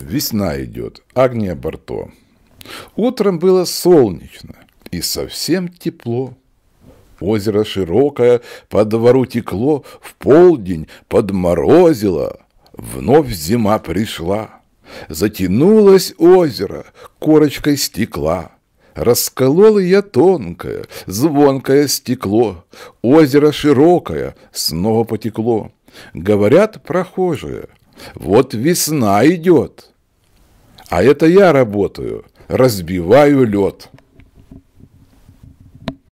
Весна идет. Агния Барто. Утром было солнечно и совсем тепло. Озеро широкое по двору текло, в полдень подморозило. Вновь зима пришла. Затянулось озеро, корочкой стекла. Расколол я тонкое, звонкое стекло. Озеро широкое снова потекло. Говорят прохожие, вот весна идет, а это я работаю, разбиваю лед.